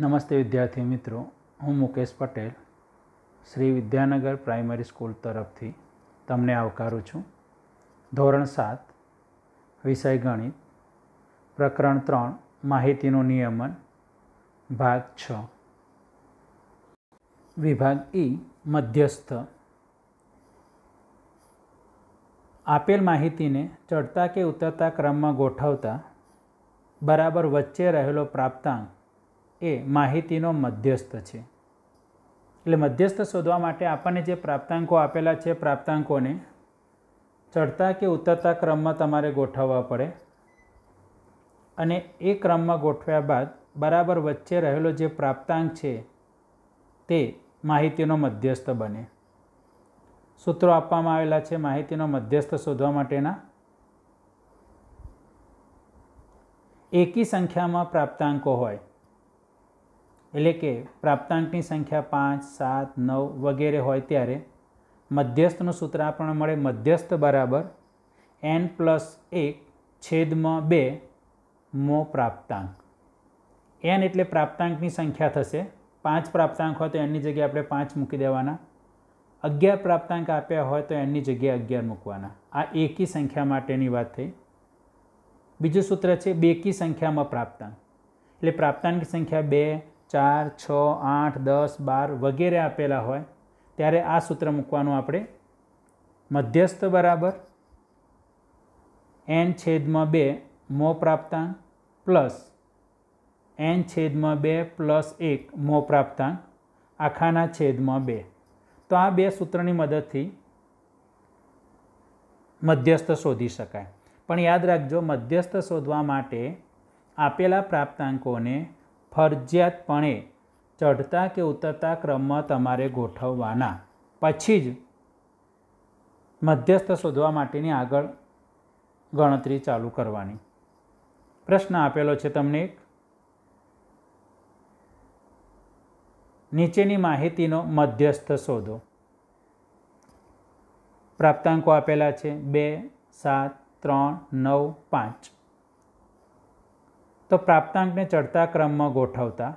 નમસ્તે વિદ્યાર્થી મિત્રો હું મુકેશ પટેલ શ્રી વિદ્યાનગર પ્રાઇમરી સ્કૂલ તરફથી તમને આવકારું છું ધોરણ સાત વિષય ગણિત પ્રકરણ ત્રણ માહિતીનું નિયમન ભાગ છ વિભાગ ઈ મધ્યસ્થ આપેલ માહિતીને ચડતા કે ઉતરતા ક્રમમાં ગોઠવતા બરાબર વચ્ચે રહેલો પ્રાપ્તાંક એ માહિતીનો મધ્યસ્થ છે એટલે મધ્યસ્થ શોધવા માટે આપણને જે પ્રાપ્તાંકો આપેલા છે પ્રાપ્તાંકોને ચડતા કે ઉતરતા ક્રમમાં તમારે ગોઠવવા પડે અને એ ક્રમમાં ગોઠવ્યા બાદ બરાબર વચ્ચે રહેલો જે પ્રાપ્તાંક છે તે માહિતીનો મધ્યસ્થ બને સૂત્રો આપવામાં આવેલા છે માહિતીનો મધ્યસ્થ શોધવા માટેના એકી સંખ્યામાં પ્રાપ્તાંકો હોય એટલે કે પ્રાપ્તાંકની સંખ્યા પાંચ સાત નવ વગેરે હોય ત્યારે મધ્યસ્થનું સૂત્ર આપણને મળે મધ્યસ્થ બરાબર એન પ્લસ એક છેદમાં બે મો પ્રાપ્તાંક એન એટલે પ્રાપ્તાંકની સંખ્યા થશે પાંચ પ્રાપ્તાંક હોય તો એની જગ્યાએ આપણે પાંચ મૂકી દેવાના અગિયાર પ્રાપ્તાંક આપ્યા હોય તો એની જગ્યાએ અગિયાર મૂકવાના આ એકી સંખ્યા માટેની વાત થઈ બીજું સૂત્ર છે બેકી સંખ્યામાં પ્રાપ્તાંક એટલે પ્રાપ્તાંકની સંખ્યા બે ચાર છ આઠ દસ બાર વગેરે આપેલા હોય ત્યારે આ સૂત્ર મૂકવાનું આપણે મધ્યસ્થ બરાબર એન છેદમાં બે મો પ્રાપ્તાંક પ્લસ એન છેદમાં બે પ્લસ એક મો પ્રાપ્તાંક આખાના છેદમાં બે તો આ બે સૂત્રની મદદથી મધ્યસ્થ શોધી શકાય પણ યાદ રાખજો મધ્યસ્થ શોધવા માટે આપેલા પ્રાપ્તાંકોને ફરજિયાતપણે ચઢતા કે ઉતરતા ક્રમમાં તમારે ગોઠવવાના પછી જ મધ્યસ્થ શોધવા માટેની આગળ ગણતરી ચાલુ કરવાની પ્રશ્ન આપેલો છે તમને એક નીચેની માહિતીનો મધ્યસ્થ શોધો પ્રાપ્તાંકો આપેલા છે બે સાત ત્રણ નવ પાંચ તો પ્રાપ્તાંકને ચડતા ક્રમમાં ગોઠવતા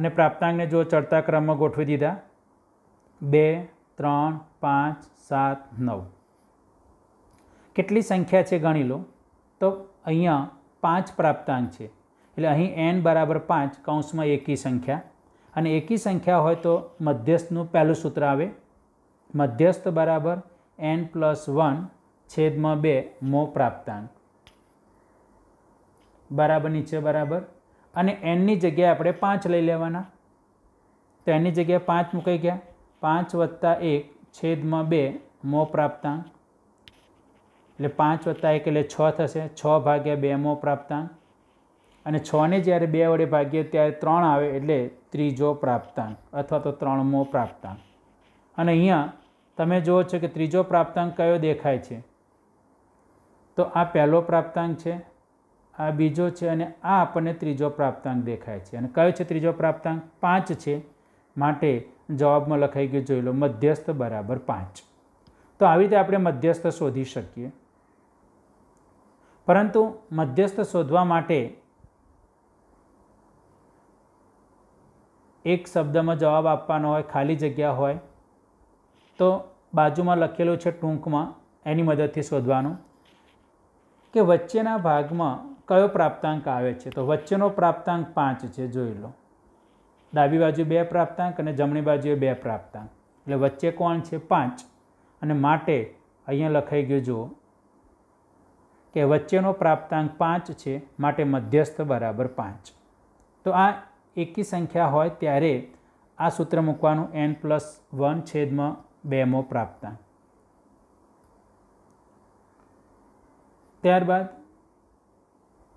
અને પ્રાપ્તાંકને જો ચડતા ક્રમમાં ગોઠવી દીધા બે ત્રણ પાંચ સાત નવ કેટલી સંખ્યા છે ગણી લો તો અહીંયા પાંચ પ્રાપ્તાંક છે એટલે અહીં એન બરાબર પાંચ કૌંસમાં એકી સંખ્યા અને એકી સંખ્યા હોય તો મધ્યસ્થનું પહેલું સૂત્ર આવે મધ્યસ્થ બરાબર એન પ્લસ વન છેદમાં બે મો પ્રાપ્તાંક બરાબર નીચે બરાબર અને એનની જગ્યાએ આપણે પાંચ લઈ લેવાના તો એની જગ્યાએ પાંચ મૂકાઈ ગયા પાંચ વત્તા એક છેદમાં બે મો પ્રાપ્તાંક એટલે પાંચ વત્તા એક એટલે છ થશે છ ભાગ્યા બે મો પ્રાપ્તાંક અને છને જ્યારે બે વડે ભાગીએ ત્યારે ત્રણ આવે એટલે ત્રીજો પ્રાપ્તાંક અથવા તો ત્રણ મો પ્રાપ્તાંક અને અહીંયા તમે જુઓ છો કે ત્રીજો પ્રાપ્તાંક કયો દેખાય છે તો આ પહેલો પ્રાપ્તાંક છે આ બીજો છે અને આ આપણને ત્રીજો પ્રાપ્તાંક દેખાય છે અને કયો છે ત્રીજો પ્રાપ્તાંક પાંચ છે માટે જવાબમાં લખાઈ ગયું જોઈ લો મધ્યસ્થ બરાબર પાંચ તો આવી રીતે આપણે મધ્યસ્થ શોધી શકીએ પરંતુ મધ્યસ્થ શોધવા માટે એક શબ્દમાં જવાબ આપવાનો હોય ખાલી જગ્યા હોય તો બાજુમાં લખેલું છે ટૂંકમાં એની મદદથી શોધવાનું કે વચ્ચેના ભાગમાં કયો પ્રાપ્તાંક આવે છે તો વચ્ચેનો પ્રાપ્તાંક પાંચ છે જોઈ લો ડાબી બાજુ બે પ્રાપ્તાંક અને જમણી બાજુએ બે પ્રાપ્તાંક એટલે વચ્ચે કોણ છે પાંચ અને માટે અહીંયા લખાઈ ગયું જુઓ કે વચ્ચેનો પ્રાપ્તાંક પાંચ છે માટે મધ્યસ્થ બરાબર પાંચ તો આ એકી સંખ્યા હોય ત્યારે આ સૂત્ર મૂકવાનું એન પ્લસ વન છેદમાં બેમો પ્રાપ્તાંક ત્યારબાદ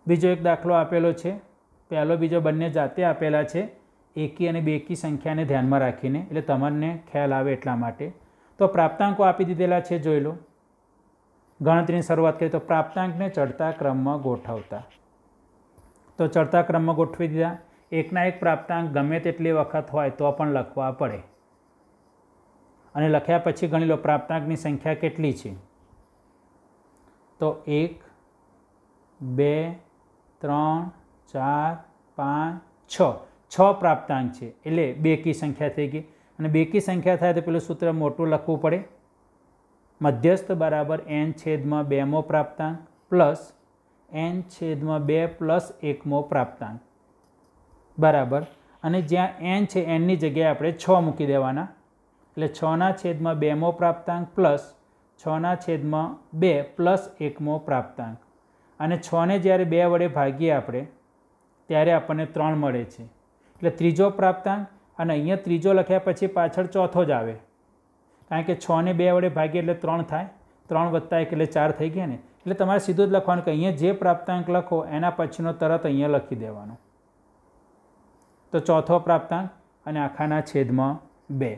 બીજો એક દાખલો આપેલો છે પહેલો બીજો બંને જાતે આપેલા છે એકી અને બેકી સંખ્યાને ધ્યાનમાં રાખીને એટલે તમને ખ્યાલ આવે એટલા માટે તો પ્રાપ્તાંકો આપી દીધેલા છે જોઈ લો ગણતરીની શરૂઆત કરીએ તો પ્રાપ્તાંકને ચડતા ક્રમમાં ગોઠવતા તો ચડતા ક્રમમાં ગોઠવી દીધા એકના એક પ્રાપ્તાંક ગમે તેટલી વખત હોય તો પણ લખવા પડે અને લખ્યા પછી ગણી લો પ્રાપ્તાંકની સંખ્યા કેટલી છે તો એક બે ત્રણ ચાર પાંચ છ છ પ્રાપ્તાંક છે એટલે બેકી સંખ્યા થઈ ગઈ અને બેકી સંખ્યા થાય તો પેલું સૂત્ર મોટું લખવું પડે મધ્યસ્થ બરાબર એન છેદમાં બેમો પ્રાપ્તાંક પ્લસ એન છેદમાં બે પ્લસ એકમો પ્રાપ્તાંક બરાબર અને જ્યાં એન છે એનની જગ્યાએ આપણે છ મૂકી દેવાના એટલે છના છેદમાં બેમો પ્રાપ્તાંક પ્લસ છના છેદમાં બે પ્લસ એકમો પ્રાપ્તાંક અને છને જ્યારે બે વડે ભાગીએ આપણે ત્યારે આપણને ત્રણ મળે છે એટલે ત્રીજો પ્રાપ્તાંક અને અહીંયા ત્રીજો લખ્યા પછી પાછળ ચોથો જ આવે કારણ કે છને બે વડે ભાગીએ એટલે ત્રણ થાય ત્રણ વત્તા એક એટલે ચાર થઈ ગયા ને એટલે તમારે સીધું જ લખવાનું કે અહીંયા જે પ્રાપ્તાંક લખો એના પછીનો તરત અહીંયા લખી દેવાનો તો ચોથો પ્રાપ્તાંક અને આખાના છેદમાં બે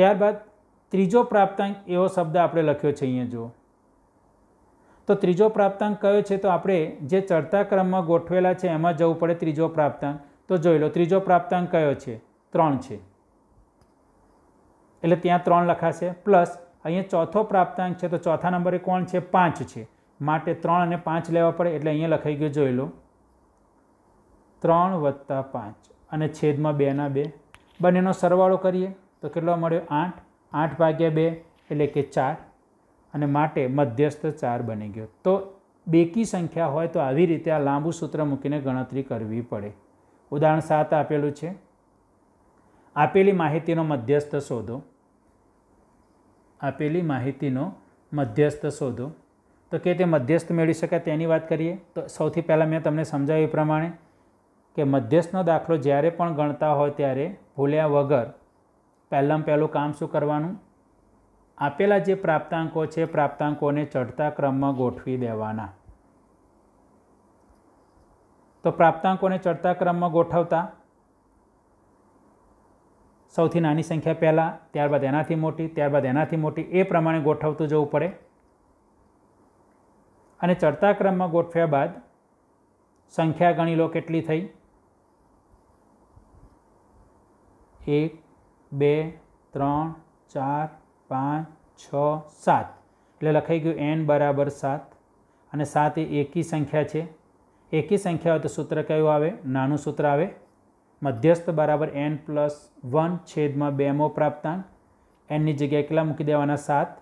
ત્યારબાદ ત્રીજો પ્રાપ્તાંક એવો શબ્દ આપણે લખ્યો છે અહીંયા જુઓ તો ત્રીજો પ્રાપ્તાંક કયો છે તો આપણે જે ચડતા ક્રમમાં ગોઠવેલા છે એમાં જવું પડે ત્રીજો પ્રાપ્તાંક તો જોઈ લો ત્રીજો પ્રાપ્તાંક કયો છે ત્રણ છે એટલે ત્યાં ત્રણ લખાશે પ્લસ અહીંયા ચોથો પ્રાપ્તાંક છે તો ચોથા નંબરે કોણ છે પાંચ છે માટે ત્રણ અને પાંચ લેવા પડે એટલે અહીંયા લખાઈ ગયું જોઈ લો ત્રણ વત્તા પાંચ અને છેદમાં બેના બે બંનેનો સરવાળો કરીએ તો કેટલો મળ્યો આઠ આઠ ભાગ્યા બે એટલે કે ચાર અને માટે મધ્યસ્થ ચાર બની ગયો તો બેકી સંખ્યા હોય તો આવી રીતે આ લાંબુ સૂત્ર મૂકીને ગણતરી કરવી પડે ઉદાહરણ સાત આપેલું છે આપેલી માહિતીનો મધ્યસ્થ શોધો આપેલી માહિતીનો મધ્યસ્થ શોધો તો કે તે મધ્યસ્થ મેળવી શકાય તેની વાત કરીએ તો સૌથી પહેલાં મેં તમને સમજાવ્યું પ્રમાણે કે મધ્યસ્થનો દાખલો જ્યારે પણ ગણતા હોય ત્યારે ભૂલ્યા વગર પહેલાં પહેલું કામ શું કરવાનું આપેલા જે પ્રાપ્તાંકો છે પ્રાપ્તાંકોને ચડતા ક્રમમાં ગોઠવી દેવાના તો પ્રાપ્તાંકોને ચડતા ક્રમમાં ગોઠવતા સૌથી નાની સંખ્યા પહેલાં ત્યારબાદ એનાથી મોટી ત્યારબાદ એનાથી મોટી એ પ્રમાણે ગોઠવતું જવું પડે અને ચડતા ક્રમમાં ગોઠવ્યા બાદ સંખ્યા ગણી લો કેટલી થઈ એક બે ત્રણ ચાર પાંચ છ સાત એટલે લખાઈ ગયું એન બરાબર સાત અને સાત એ એકી સંખ્યા છે એકી સંખ્યા હોય તો સૂત્ર કયું આવે નાનું સૂત્ર આવે મધ્યસ્થ બરાબર એન પ્લસ વન છેદમાં બેમો પ્રાપ્તાંક એનની જગ્યાએ કેટલા મૂકી દેવાના સાત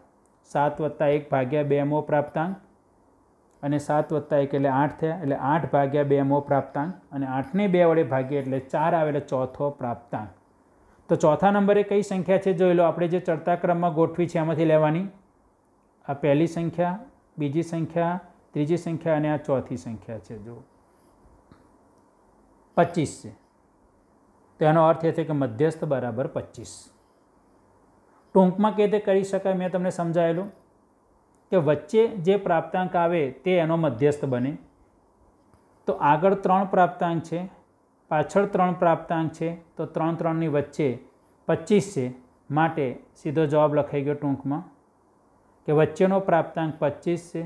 સાત વત્તા એક ભાગ્યા બેમો પ્રાપ્તાંક અને સાત વત્તા એક એટલે આઠ થયા એટલે આઠ ભાગ્યા બેમો પ્રાપ્તાંક અને આઠને બે વડે ભાગીએ એટલે ચાર આવે એટલે ચોથો પ્રાપ્તાંક તો ચોથા નંબરે કઈ સંખ્યા છે જોઈ લો આપણે જે ચડતા ક્રમમાં ગોઠવી છે એમાંથી લેવાની આ પહેલી સંખ્યા બીજી સંખ્યા ત્રીજી સંખ્યા અને આ ચોથી સંખ્યા છે જો પચીસ છે તો એનો અર્થ એ છે કે મધ્યસ્થ બરાબર પચીસ ટૂંકમાં કે તે કરી શકાય મેં તમને સમજાયેલું કે વચ્ચે જે પ્રાપ્તાંક આવે તે એનો મધ્યસ્થ બને તો આગળ ત્રણ પ્રાપ્તાંક છે પાછળ ત્રણ પ્રાપ્તાંક છે તો ત્રણ ત્રણની વચ્ચે પચીસ છે માટે સીધો જવાબ લખાઈ ગયો ટૂંકમાં કે વચ્ચેનો પ્રાપ્તાંક પચીસ છે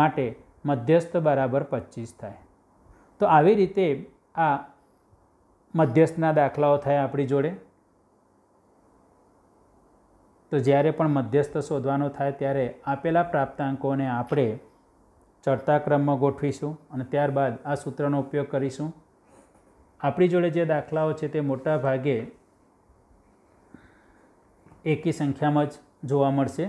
માટે મધ્યસ્થ બરાબર પચીસ થાય તો આવી રીતે આ મધ્યસ્થના દાખલાઓ થાય આપણી જોડે તો જ્યારે પણ મધ્યસ્થ શોધવાનો થાય ત્યારે આપેલા પ્રાપ્તાંકોને આપણે ચડતા ક્રમમાં ગોઠવીશું અને ત્યારબાદ આ સૂત્રનો ઉપયોગ કરીશું આપણી જોડે જે દાખલાઓ છે તે મોટા ભાગે એકી સંખ્યામાં જ જોવા મળશે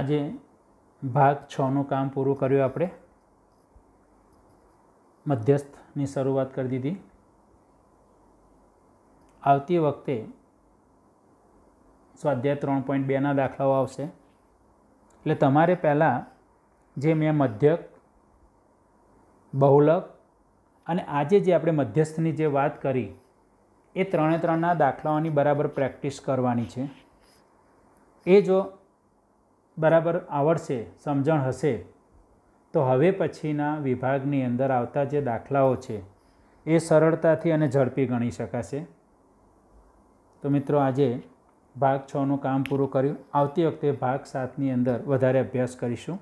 આજે ભાગ છનું કામ પૂરું કર્યું આપણે મધ્યસ્થની શરૂઆત કરી દીધી આવતી વખતે સ્વાધ્યાય ત્રણ પોઈન્ટ બેના દાખલાઓ આવશે એટલે તમારે પહેલાં જે મેં મધ્યક બહુલક અને આજે જે આપણે મધ્યસ્થની જે વાત કરી એ ત્રણે ત્રણના દાખલાઓની બરાબર પ્રેક્ટિસ કરવાની છે એ જો બરાબર આવડશે સમજણ હશે તો હવે પછીના વિભાગની અંદર આવતા જે દાખલાઓ છે એ સરળતાથી અને ઝડપી ગણી શકાશે તો મિત્રો આજે ભાગ છનું કામ પૂરું કર્યું આવતી વખતે ભાગ સાતની અંદર વધારે અભ્યાસ કરીશું